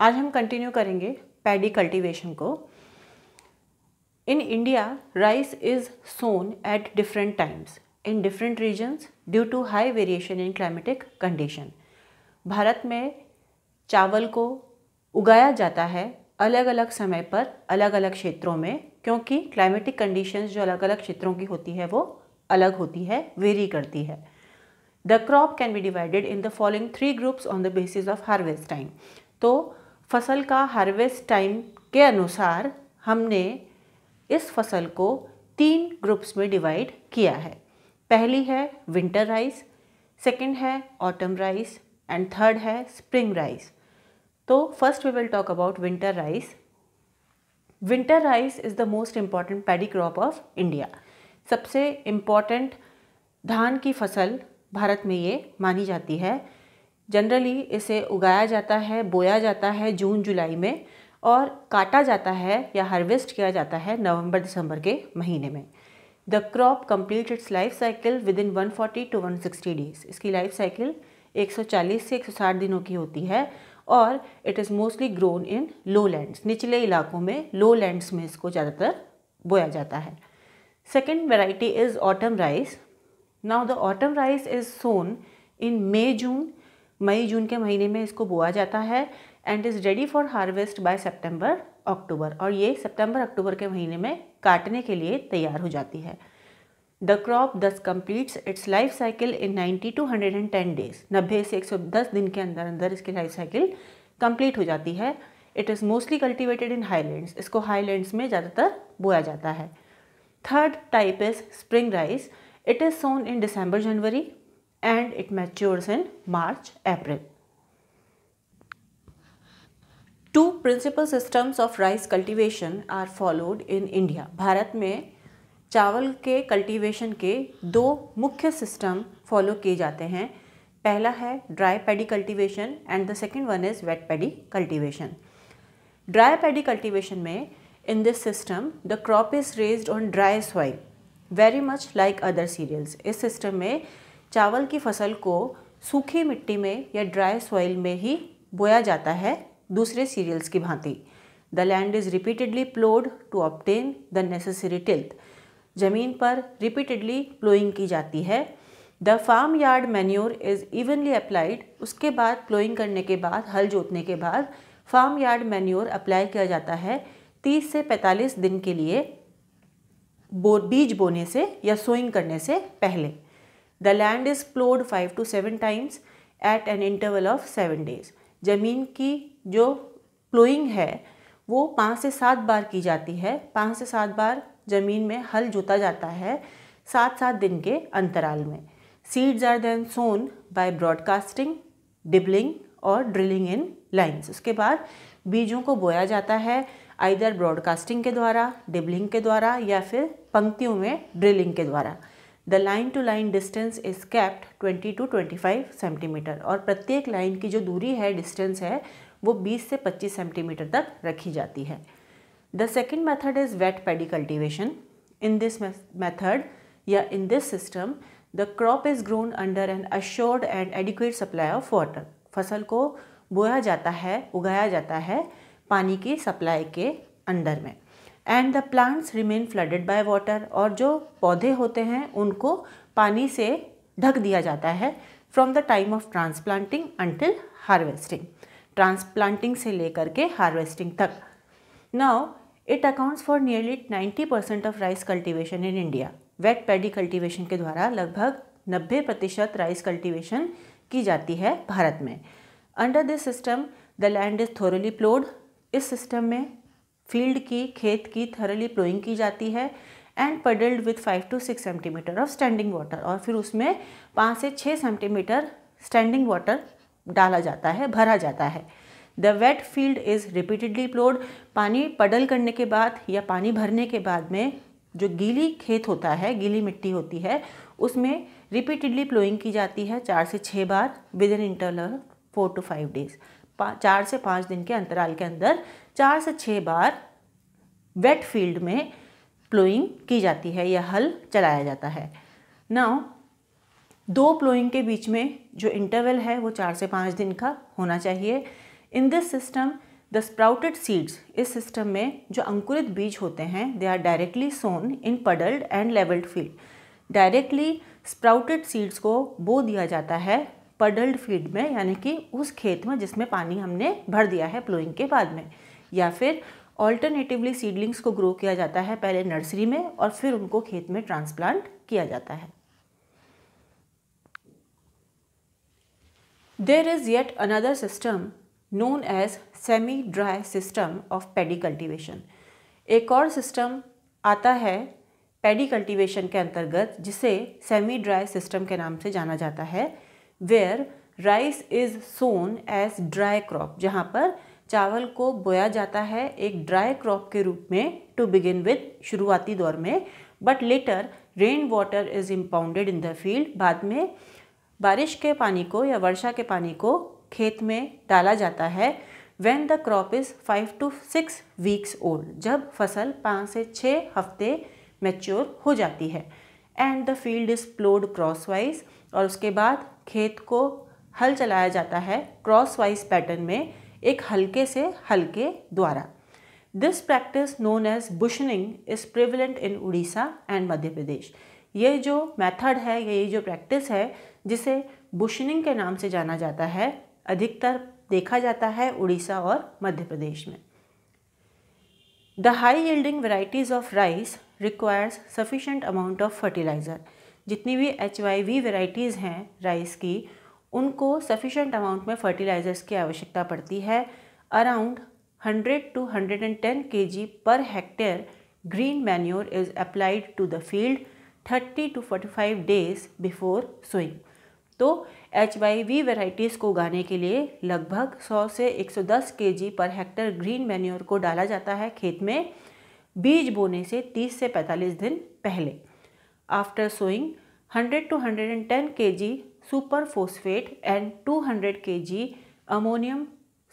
आज हम कंटिन्यू करेंगे पैडी कल्टीवेशन को in India rice is sown at different times in different regions due to high variation in climatic condition Bharat में चावल को उगाया जाता है अलग अलग समय पर अलग अलग क्षेत्रों में क्योंकि क्लाइमेटिक कंडीशंस जो अलग अलग क्षेत्रों की होती है वो अलग होती है वेरी करती है the crop can be divided in the following three groups on the basis of harvest time तो फसल का हार्वेस्ट टाइम के अनुसार हमने इस फसल को तीन ग्रुप्स में डिवाइड किया है पहली है विंटर राइस सेकंड है ऑटम राइस एंड थर्ड है स्प्रिंग राइस तो first we will talk about winter rice winter rice is the most important paddy crop of India सबसे इम्पॉर्टेंट धान की फसल भारत में ये मानी जाती है जनरली इसे उगाया जाता है बोया जाता है जून जुलाई में और काटा जाता है या हार्वेस्ट किया जाता है नवंबर दिसंबर के महीने में the crop complete its life cycle within 140 to sixty days इसकी लाइफ साइकिल 140 से 160 दिनों की होती है और it is mostly grown in lowlands निचले इलाकों में लो लैंड्स में इसको ज़्यादातर बोया जाता है second variety is autumn rice now the autumn rice is sown in May June मई जून के महीने में इसको बोआ जाता है and is ready for harvest by सितंबर अक्टूबर और ये सितंबर अक्टूबर के महीने में काटने के लिए तैयार हो जाती है the crop thus completes its life cycle in 90 to 110 days नब्बे से 110 दिन के अंदर अंदर इसकी लाइफ साइकिल कम्प्लीट हो जाती है it is mostly cultivated in highlands इसको हाईलैंड्स में ज़्यादातर बोया जाता है third type is spring rice it is sown in दिसंबर जनवरी and it matures in March April. Two principal systems of rice cultivation are followed in India. Bharat में चावल के कल्टीवेशन के दो मुख्य सिस्टम फॉलो किए जाते हैं पहला है dry paddy cultivation and the second one is wet paddy cultivation dry paddy cultivation में in this system the crop is raised on dry soil very much like other cereals इस system में चावल की फसल को सूखी मिट्टी में या ड्राई सॉइल में ही बोया जाता है दूसरे सीरियल्स की भांति the land is repeatedly ploughed to obtain the necessary tilth ज़मीन पर रिपीटेडली प्लोइंग की जाती है the farm yard manure is evenly applied उसके बाद प्लोइंग करने के बाद हल जोतने के बाद फार्म यार्ड मैन्योर अप्लाई किया जाता है 30 से 45 दिन के लिए बो बीज बोने से या सोइंग करने से पहले the land is ploughed five to seven times at an interval of seven days ज़मीन की जो प्लोइंग है वो पाँच से सात बार की जाती है पाँच से सात बार ज़मीन में हल जोता जाता है सात सात दिन के अंतराल में seeds are then sown by broadcasting dibbling और ड्रिलिंग इन लाइन्स उसके बाद बीजों को बोया जाता है आइदर ब्रॉडकास्टिंग के द्वारा डिबलिंग के द्वारा या फिर पंक्तियों में ड्रिलिंग के द्वारा the line to line distance is kept 20 to 25 centimetre और प्रत्येक लाइन की जो दूरी है डिस्टेंस है वो 20 से 25 सेंटीमीटर तक रखी जाती है the second method is wet paddy cultivation in this method या in this system the crop is grown under an assured and adequate supply of water फसल को बोया जाता है उगाया जाता है पानी की सप्लाई के अंडर में and the plants remain flooded by water और जो पौधे होते हैं उनको पानी से ढक दिया जाता है from the time of transplanting until harvesting transplanting से लेकर के हार्वेस्टिंग तक now it accounts for nearly 90 percent of rice cultivation in India wet paddy cultivation के द्वारा लगभग 90 प्रतिशत राइस कल्टीवेशन की जाती है भारत में under this system the land is thoroughly ploughed इस सिस्टम में फील्ड की खेत की थरली प्लोइंग की जाती है and puddled with five to six centimetre of standing water और फिर उसमें पाँच से छः सेंटीमीटर स्टैंडिंग वाटर डाला जाता है भरा जाता है the wet field is repeatedly ploughed पानी पडल करने के बाद या पानी भरने के बाद में जो गीली खेत होता है गीली मिट्टी होती है उसमें रिपीटेडली प्लोइंग की जाती है चार से छः बार within interval four to five days चार से पाँच दिन के अंतराल के अंदर चार से छः बार वेट फील्ड में प्लोइंग की जाती है या हल चलाया जाता है नाउ दो प्लोइंग के बीच में जो इंटरवल है वो चार से पाँच दिन का होना चाहिए in this system the sprouted seeds इस सिस्टम में जो अंकुरित बीज होते हैं they are directly sown in puddled and levelled field directly sprouted seeds को बो दिया जाता है पडल्ड फीड में यानी कि उस खेत में जिसमें पानी हमने भर दिया है प्लोइंग के बाद में या फिर ऑल्टरनेटिवली सीडलिंग्स को ग्रो किया जाता है पहले नर्सरी में और फिर उनको खेत में ट्रांसप्लांट किया जाता है there is yet another system known as semi dry system of paddy cultivation एक और सिस्टम आता है पेडी कल्टिवेशन के अंतर्गत जिसे सेमी ड्राई सिस्टम के नाम से जाना जाता है where rice is sown as dry crop जहाँ पर चावल को बोया जाता है एक ड्राई क्रॉप के रूप में टू बिगिन विथ शुरुआती दौर में but later rain water is impounded in the field बाद में बारिश के पानी को या वर्षा के पानी को खेत में डाला जाता है when the crop is five to six weeks old जब फसल पाँच से छः हफ्ते मेच्योर हो जाती है and the field is ploughed crosswise और उसके बाद खेत को हल चलाया जाता है क्रॉस वाइज पैटर्न में एक हल्के से हल्के द्वारा this practice known as beushening is prevalent in Orissa and Madhya Pradesh ये जो मेथड है ये जो प्रैक्टिस है जिसे बुशनिंग के नाम से जाना जाता है अधिकतर देखा जाता है उड़ीसा और मध्य प्रदेश में the high yielding varieties of rice requires sufficient amount of fertiliser जितनी भी एच वाई वी वेराइटीज़ हैं राइस की उनको सफिशेंट अमाउंट में फर्टिलाइज़र्स की आवश्यकता पड़ती है around 100 to 110 kg per hectare green manure is applied to the field 30 to 45 days before sowing तो एच वाई वी वेराइटीज़ को उगाने के लिए लगभग 100 से 110 kg per hectare green manure को डाला जाता है खेत में बीज बोने से 30 से 45 दिन पहले after sowing 100 to 110 kg super phosphate and 200 g ammonium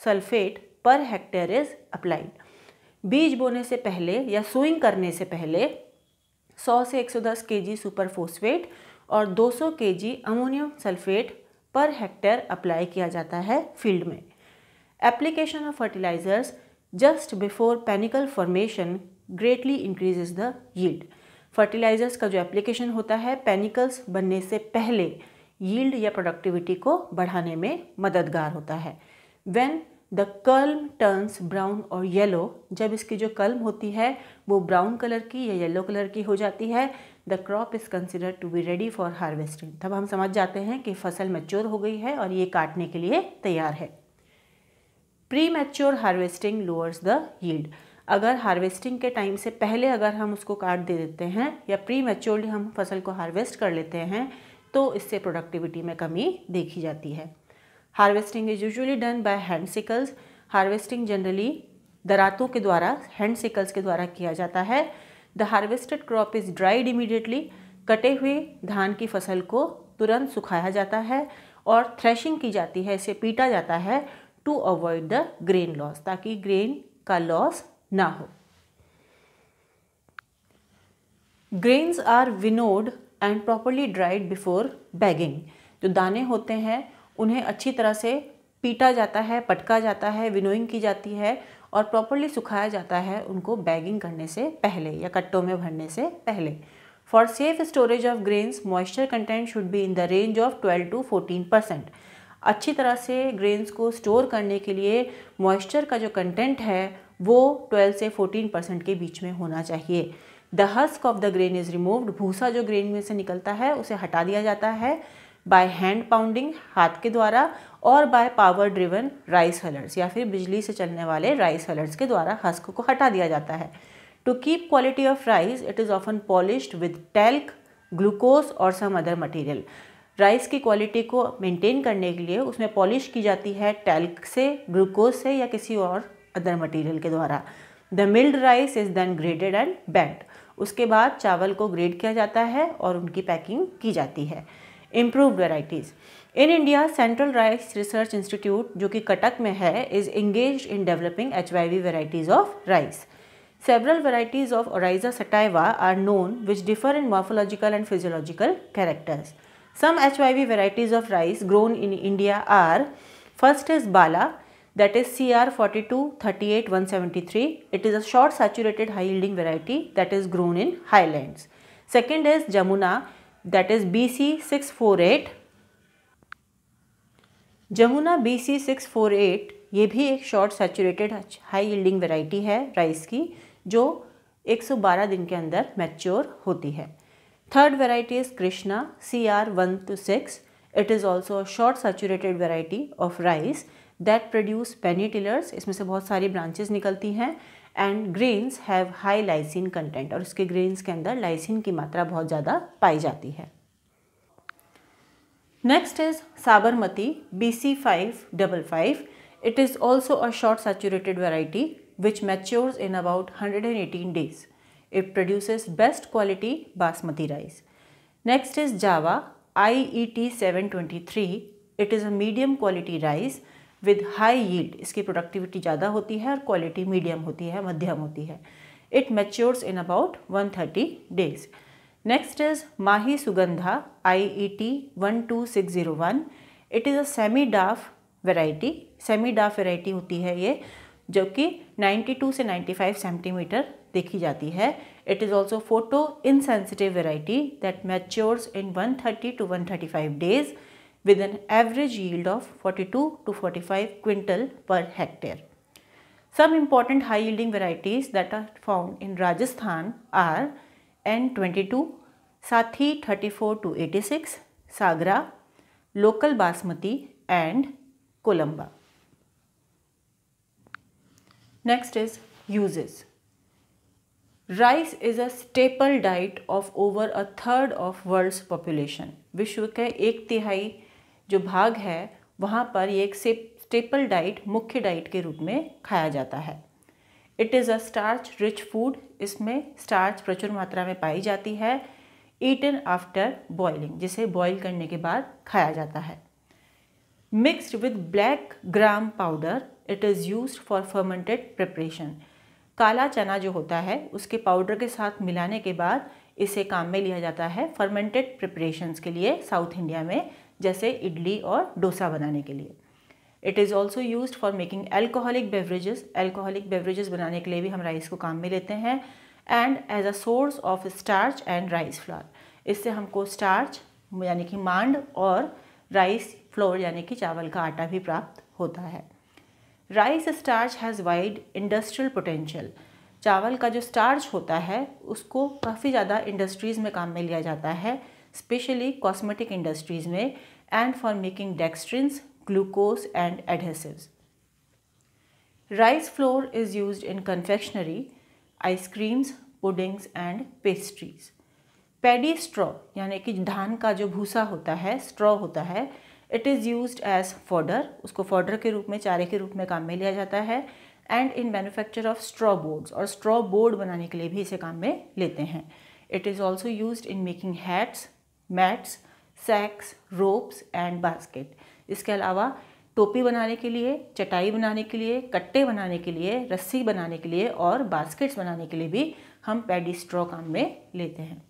sulphate per hectare is applied बीज बोने से पहले या सोइंग करने से पहले 100 से 110 जी सुपर फोस्फेट और 200 g ammonium sulphate per hectare apply किया जाता है फील्ड में application of fertilisers just before panicle formation greatly increase the yield fertilisers का जो एप्लीकेशन होता है पेनिकल्स बनने से पहले यील्ड या प्रोडक्टिविटी को बढ़ाने में मददगार होता है when the crop turns brown और येलो जब इसकी जो कर्म होती है वो ब्राउन कलर की या येलो कलर की हो जाती है the crop is consider to be ready for harvesting तब हम समझ जाते हैं कि फसल मैच्योर हो गई है और ये काटने के लिए तैयार है premature harvesting lowers the yield अगर हार्वेस्टिंग के टाइम से पहले अगर हम उसको काट दे देते हैं या प्री मेच्योर्ड हम फसल को हार्वेस्ट कर लेते हैं तो इससे प्रोडक्टिविटी में कमी देखी जाती है harvesting is usually done by hand sickles harvesting generally दरातों के द्वारा हैंड सिकल्स के द्वारा किया जाता है the harvested crop is dried immediately कटे हुए धान की फसल को तुरंत सुखाया जाता है और थ्रेशिंग की जाती है इसे पीटा जाता है to avoid the grain loss ताकि ग्रेन का लॉस ना हो grains are winnowed and properly dried before bagging जो दाने होते हैं उन्हें अच्छी तरह से पीटा जाता है पटका जाता है विनोइंग की जाती है और प्रॉपरली सुखाया जाता है उनको बैगिंग करने से पहले या कट्टों में भरने से पहले for safe storage of grains moisture content should be in the range of 12 to 14 percent अच्छी तरह से ग्रेन्स को स्टोर करने के लिए मॉइस्चर का जो कंटेंट है वो 12 से 14 परसेंट के बीच में होना चाहिए the husk of the grain is removed भूसा जो ग्रेन में से निकलता है उसे हटा दिया जाता है बाय हैंड पाउंडिंग हाथ के द्वारा और by power driven rice hullers या फिर बिजली से चलने वाले राइस हलर्स के द्वारा हस्क को हटा दिया जाता है to keep quality of rice it is often polished with talc glucose और सम अदर मटेरियल राइस की क्वालिटी को मेंटेन करने के लिए उसमें पॉलिश की जाती है टेल्क से ग्लूकोज से या किसी और अदर मटेरियल के द्वारा the milled rice is then graded and band उसके बाद चावल को ग्रेड किया जाता है और उनकी पैकिंग की जाती है improve varieties in India Central Rice Research Institute जो कि कटक में है is engage in developing H Y V varieties of rice several varieties of Oryza sativa are known which differ in morphological and physiological characters some H Y V varieties of rice grown in India are first is Bala that is CR4238173. It is a short saturated high yielding variety that is grown in highlands. Second is Jamuna that is BC648. Jamuna BC648 ये भी एक short statured high yielding variety है rice की जो 112 दिन के अंदर mature होती है third variety is Krishna C R one two six it is also short statured variety of rice that produce many tillers इसमें से बहुत सारी ब्रांचेज निकलती हैं and grains have high lysine content और उसके ग्रेन्स के अंदर लाइसिन की मात्रा बहुत ज़्यादा पाई जाती है next is Sabarmati B C five double five it is also a short statured variety which in about hundred eighteen days it about best quality basmati rice next is Java I E T seven twenty three it is a medium quality rice with high yield इसकी productivity ज़्यादा होती है और quality medium होती है मध्यम होती है it matures in about 130 days next is Mahi Sugandha I E T one two six zero one it is a semi dwarf variety semi dwarf variety होती है ये जो कि 92 से 95 सेंटीमीटर देखी जाती है it is also photo insensitive variety that matures in 130 to five days with an average yield of 42 to 45 quintal per hectare. Some important high yielding varieties that are found in Rajasthan are N22, Sathi 34 to 86, Sagra, local basmati and Columba. Next is uses. Rice is a staple diet of over a third of world's population. विश्व के एक तिहाई जो भाग है वहाँ पर ये एक स्टेपल डाइट मुख्य डाइट के रूप में खाया जाता है it is a starch rich food इसमें स्टार्च प्रचुर मात्रा में पाई जाती है ईटन आफ्टर बॉइलिंग जिसे बॉईल करने के बाद खाया जाता है mixed with black gram powder it is use for fermented preparation काला चना जो होता है उसके पाउडर के साथ मिलाने के बाद इसे काम में लिया जाता है फर्मेंटेड प्रिपरेशन के लिए साउथ इंडिया में जैसे इडली और डोसा बनाने के लिए it is also use for making alcoholic beverages alcoholic beverages बनाने के लिए भी हम राइस को काम में लेते हैं and as a source of starch and rice flour इससे हमको स्टार्च यानी कि मांड और राइस फ्लोर यानी कि चावल का आटा भी प्राप्त होता है rice starch has wide industrial potential चावल का जो स्टार्च होता है उसको काफ़ी ज़्यादा इंडस्ट्रीज़ में काम में लिया जाता है स्पेशली कॉस्मेटिक इंडस्ट्रीज़ में and for making dextrins glucose and adhesives rice flour is use in confectionery ice creams puddings and pastries paddy straw यानी कि धान का जो भूसा होता है स्ट्रॉ होता है it is use as fodder उसको फॉडर के रूप में चारे के रूप में काम में लिया जाता है and in manufacture of straw boards और स्ट्रॉ बोर्ड बनाने के लिए भी इसे काम में लेते हैं it is also use in making hats mats sacks ropes and basket इसके अलावा टोपी बनाने के लिए चटाई बनाने के लिए कट्टे बनाने के लिए रस्सी बनाने के लिए और बास्केट्स बनाने के लिए भी हम पैडी स्ट्रॉ काम में लेते हैं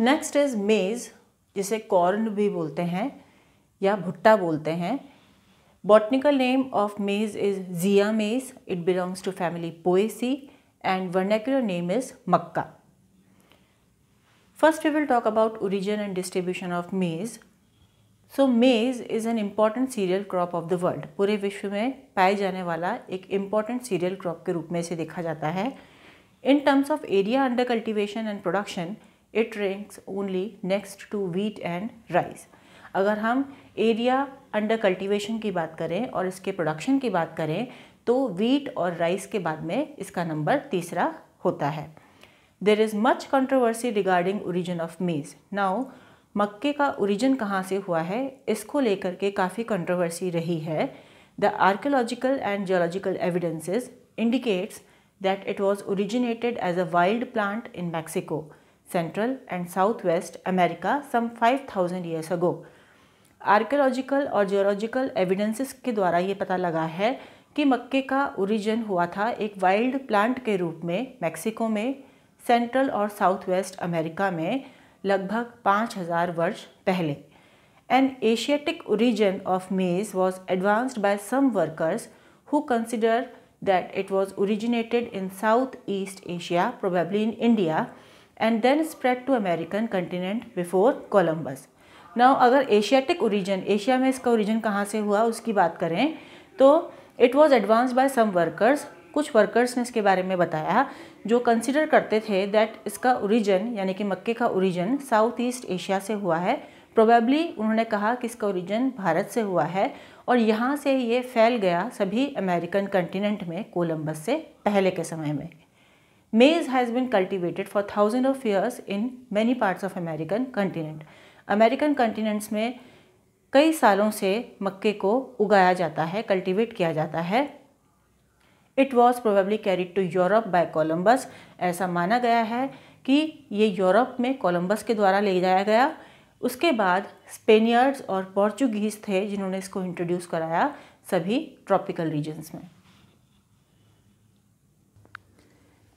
नेक्स्ट इज मेज़ जिसे कॉर्न भी बोलते हैं या भुट्टा बोलते हैं botanical name of maize is Zea mays it belongs to family Poaceae and vernacular name is makka First we will talk about origin and distribution of maize. So maize is an important cereal crop of the world पूरे विश्व में पाए जाने वाला एक important cereal crop के रूप में इसे देखा जाता है in terms of area under cultivation and production it ranks only next to wheat and rice अगर हम एरिया अंडर cultivation की बात करें और इसके प्रोडक्शन की बात करें तो वीट और राइस के बाद में इसका नंबर तीसरा होता है there is much controversy regarding origin of maize. Now मक्के का ओरिजिन कहाँ से हुआ है इसको लेकर के काफ़ी कंट्रोवर्सी रही है the archaeological and geological that it was originated as a wild plant in Mexico central and south west America some five 5000 years ago archaeological और जियोलॉजिकल एविडेंसेस के द्वारा ये पता लगा है कि मक्के का ओरिजिन हुआ था एक वाइल्ड प्लांट के रूप में मैक्सिको में सेंट्रल और साउथ वेस्ट अमेरिका में लगभग 5000 वर्ष पहले an asiatic origin of maize was advanced by some workers who consider that it was originated in south east Asia probably in India and then spread to American continent before Columbus now अगर asiatic origin Asia में इसका origin कहाँ से हुआ उसकी बात करें तो it was advance by some workers कुछ वर्कर्स ने इसके बारे में बताया जो कंसिडर करते थे दैट इसका ओरिजन यानी कि मक्के का ओरिजन साउथ ईस्ट एशिया से हुआ है प्रोबेबली उन्होंने कहा कि इसका ओरिजन भारत से हुआ है और यहाँ से ये फैल गया सभी अमेरिकन कंटिनेंट में कोलंबस से पहले के समय में maize has been cultivated for thousand of years in many parts of American continent American continents में कई सालों से मक्के को उगाया जाता है कल्टिवेट किया जाता है it was probably carried to Europe by Columbus ऐसा माना गया है कि ये यूरोप में कोलम्बस के द्वारा ले जाया गया उसके बाद स्पेनियर्ड्स और पोर्चुगीज थे जिन्होंने इसको इंट्रोड्यूस कराया सभी ट्रॉपिकल रीजन्स में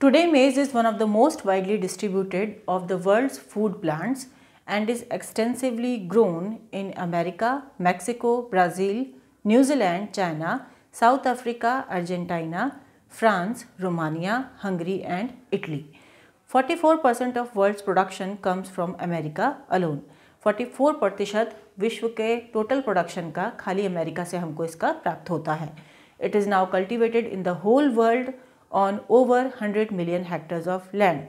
today maize is one of the most widely distributed of the world's food plants and is extensively grown in America Mexico Brazil New Zealand China South Africa Argentina France Romania Hungary and Italy 44% of world's production comes from America alone 44 प्रतिशत विश्व के total production का खाली America से हमको इसका प्राप्त होता है it is now cultivated in the whole world on over 100 million hectares of land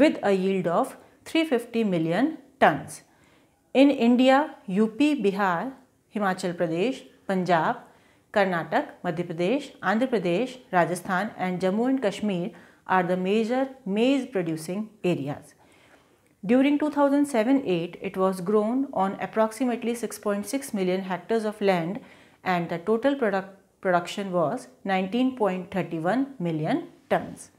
with a yield of 350 million tons in India UP Bihar Himachal Pradesh Punjab Karnataka, Madhya Pradesh, Andhra Pradesh, Rajasthan and Jammu and Kashmir are the major maize producing areas. During 2007-8, it was grown on approximately 6.6 million hectares of land and the total product production was 19.31 million tons.